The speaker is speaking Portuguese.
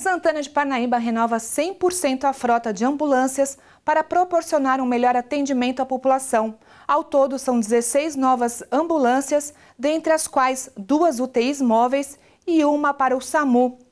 Santana de Parnaíba renova 100% a frota de ambulâncias para proporcionar um melhor atendimento à população. Ao todo, são 16 novas ambulâncias, dentre as quais duas UTIs móveis e uma para o SAMU.